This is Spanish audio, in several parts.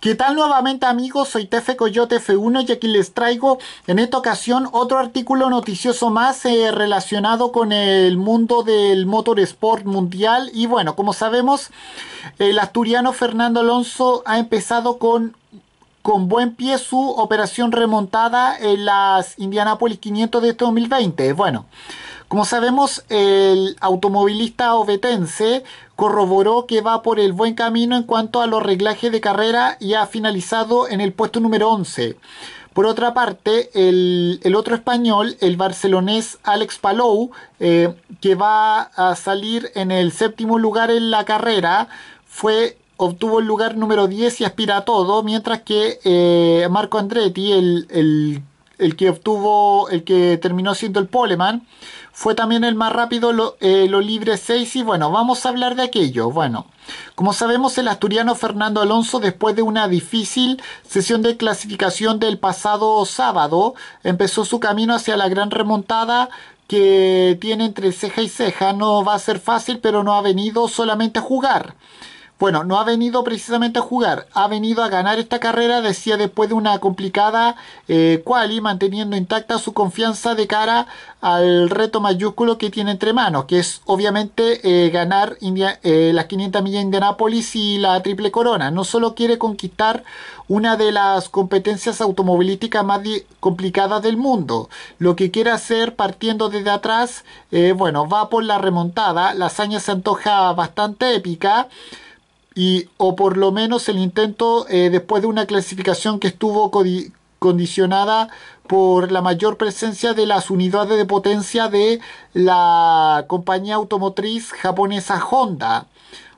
¿Qué tal nuevamente amigos? Soy Tefe Coyote F1 y aquí les traigo en esta ocasión otro artículo noticioso más eh, relacionado con el mundo del motorsport mundial y bueno, como sabemos el asturiano Fernando Alonso ha empezado con con buen pie su operación remontada en las Indianapolis 500 de este 2020. Bueno, como sabemos, el automovilista obetense corroboró que va por el buen camino en cuanto a los reglajes de carrera y ha finalizado en el puesto número 11. Por otra parte, el, otro español, el barcelonés Alex Palou, eh, que va a salir en el séptimo lugar en la carrera, fue obtuvo el lugar número 10 y aspira a todo, mientras que eh, Marco Andretti, el el que obtuvo, el que terminó siendo el Poleman, fue también el más rápido, lo, eh, libre 6 y bueno, vamos a hablar de aquello. Bueno, como sabemos el asturiano Fernando Alonso después de una difícil sesión de clasificación del pasado sábado empezó su camino hacia la gran remontada que tiene entre ceja y ceja. No va a ser fácil, pero no ha venido solamente a jugar. Bueno, no ha venido precisamente a jugar, ha venido a ganar esta carrera, decía después de una complicada eh, quali, manteniendo intacta su confianza de cara al reto mayúsculo que tiene entre manos, que es obviamente eh, ganar eh, las 500 millas de Indianápolis y la triple corona. No solo quiere conquistar una de las competencias automovilísticas más complicadas del mundo. Lo que quiere hacer partiendo desde atrás, bueno, va por la remontada. La hazaña se antoja bastante épica o por lo menos el intento eh, después de una clasificación que estuvo condicionada por la mayor presencia de las unidades de potencia de la compañía automotriz japonesa Honda.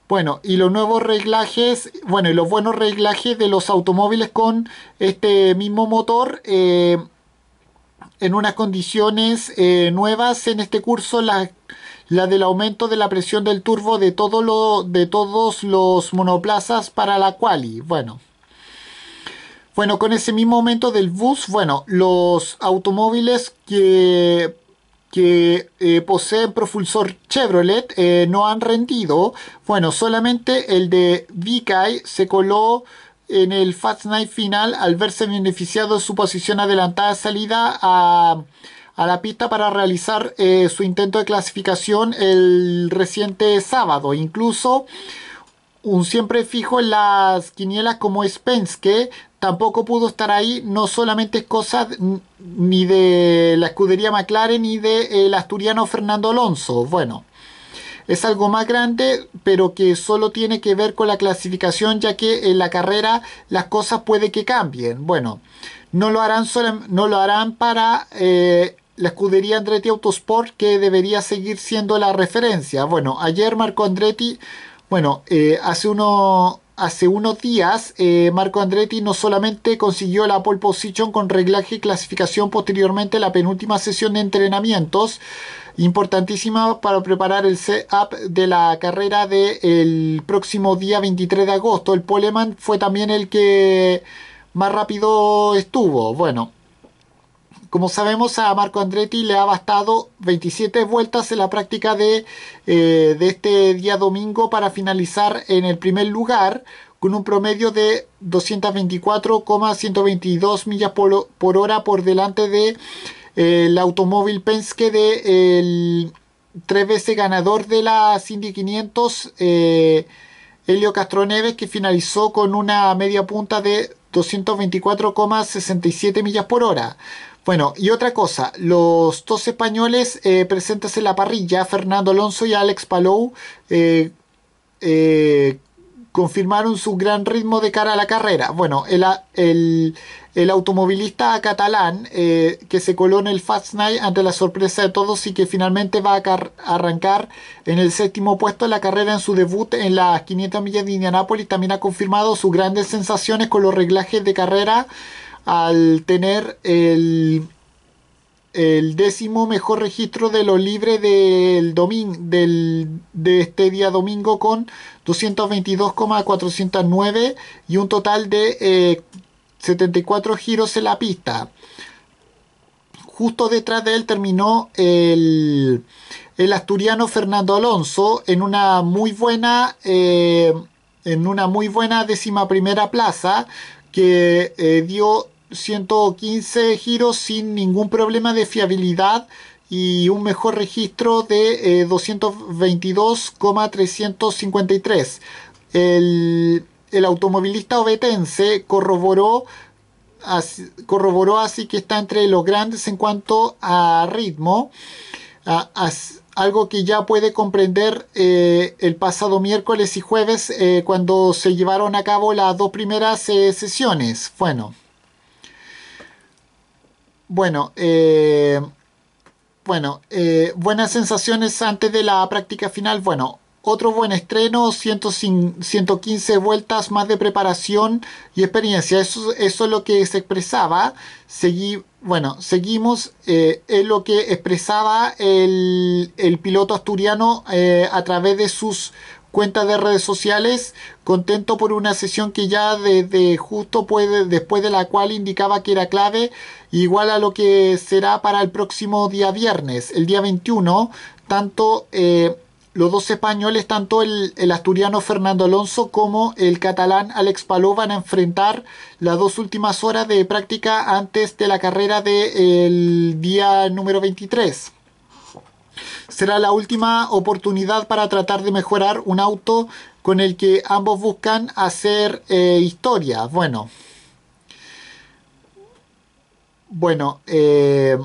Bueno, y los nuevos reglajes, bueno, y los buenos reglajes de los automóviles con este mismo motor eh, en unas condiciones eh, nuevas en este curso, las la del aumento de la presión del turbo de, todo lo, de todos los monoplazas para la quali. Bueno. Bueno, con ese mismo aumento del bus, bueno, los automóviles que que eh, poseen propulsor Chevrolet eh, no han rendido. Bueno, solamente el de Vicay se coló en el Fast Night final al verse beneficiado de su posición adelantada de salida a a la pista para realizar eh, su intento de clasificación el reciente sábado. Incluso un siempre fijo en las quinielas como Spence, que tampoco pudo estar ahí, no solamente es cosa ni de la escudería McLaren ni del de, el asturiano Fernando Alonso. Bueno, es algo más grande, pero que solo tiene que ver con la clasificación, ya que en la carrera las cosas puede que cambien. Bueno, no lo harán, no lo harán para eh, la escudería Andretti Autosport que debería seguir siendo la referencia. Bueno, ayer Marco Andretti, bueno, eh, hace, uno, hace unos días eh, Marco Andretti no solamente consiguió la pole position con reglaje y clasificación posteriormente la penúltima sesión de entrenamientos, importantísima para preparar el setup de la carrera del el próximo día 23 de agosto. El poleman fue también el que más rápido estuvo. Bueno, como sabemos, a Marco Andretti le ha bastado 27 vueltas en la práctica eh, de, este día domingo para finalizar en el primer lugar con un promedio de 224,122 millas por, hora por delante del eh, automóvil Penske de el tres veces ganador de la Cindy 500 eh, Helio Castroneves que finalizó con una media punta de 224,67 millas por hora. Bueno, y otra cosa, los dos españoles eh, presentes en la parrilla, Fernando Alonso y Alex Palou, eh, eh, confirmaron su gran ritmo de cara a la carrera. Bueno, el, automovilista catalán que se coló en el Fast Night ante la sorpresa de todos y que finalmente va a arrancar en el séptimo puesto de la carrera en su debut en las 500 millas de Indianápolis, también ha confirmado sus grandes sensaciones con los reglajes de carrera al tener el, el décimo mejor registro de lo libre del domingo de este día domingo con 222,409 y un total de 74 eh, giros en la pista. Justo detrás de él terminó el, asturiano Fernando Alonso en una muy buena eh, en una muy buena décima primera plaza que eh, dio 115 giros sin ningún problema de fiabilidad y un mejor registro de 222,353. Eh, el, automovilista obetense corroboró así, corroboró así que está entre los grandes en cuanto a ritmo, algo que ya puede comprender eh, el pasado miércoles y jueves eh, cuando se llevaron a cabo las dos primeras sesiones. Bueno. Bueno, eh, bueno eh, buenas sensaciones antes de la práctica final. Bueno, otro buen estreno, 115 vueltas más de preparación y experiencia. Eso, es lo que se expresaba. bueno, seguimos, eh, es lo que expresaba el, piloto asturiano a través de sus cuenta de redes sociales, contento por una sesión que ya desde justo puede, después de la cual indicaba que era clave, igual a lo que será para el próximo día viernes, el día 21, tanto eh, los dos españoles, tanto el, asturiano Fernando Alonso como el catalán Alex Paló van a enfrentar las dos últimas horas de práctica antes de la carrera del día número 23 será la última oportunidad para tratar de mejorar un auto con el que ambos buscan hacer eh, historia. Bueno. Bueno, eh,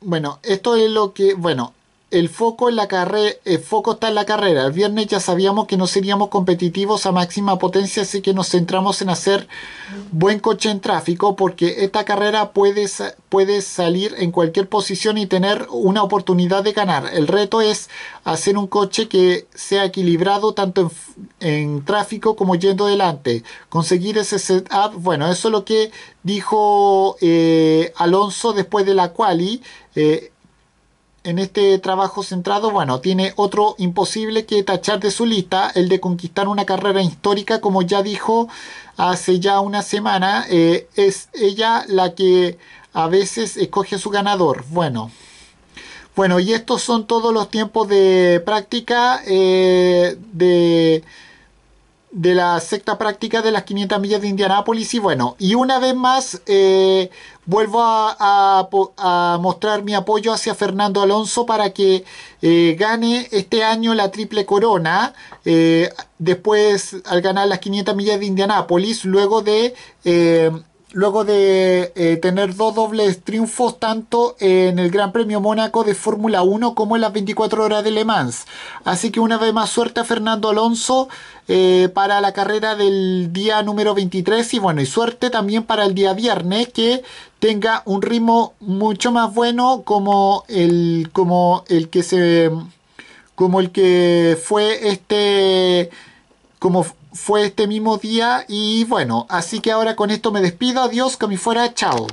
bueno, esto es lo que, bueno, el foco, en la el foco está en la carrera. El viernes ya sabíamos que no seríamos competitivos a máxima potencia, así que nos centramos en hacer buen coche en tráfico, porque esta carrera puede, salir en cualquier posición y tener una oportunidad de ganar. El reto es hacer un coche que sea equilibrado tanto en, tráfico como yendo adelante, Conseguir ese setup, bueno, eso es lo que dijo eh, Alonso después de la quali. Eh, en este trabajo centrado, bueno, tiene otro imposible que tachar de su lista, el de conquistar una carrera histórica, como ya dijo hace ya una semana, eh, es ella la que a veces escoge a su ganador. Bueno. Bueno, y estos son todos los tiempos de práctica eh, de de la secta práctica de las 500 millas de Indianápolis y bueno, y una vez más eh, vuelvo a, mostrar mi apoyo hacia Fernando Alonso para que eh, gane este año la triple corona eh, después al ganar las 500 millas de Indianápolis luego de luego de eh, tener dos dobles triunfos tanto en el Gran Premio Mónaco de Fórmula 1 como en las 24 horas de Le Mans. Así que una vez más suerte a Fernando Alonso eh, para la carrera del día número 23 y bueno, y suerte también para el día viernes que tenga un ritmo mucho más bueno como el, como el que se... como el que fue este... como fue este mismo día y bueno, así que ahora con esto me despido, adiós, que me fuera, chao.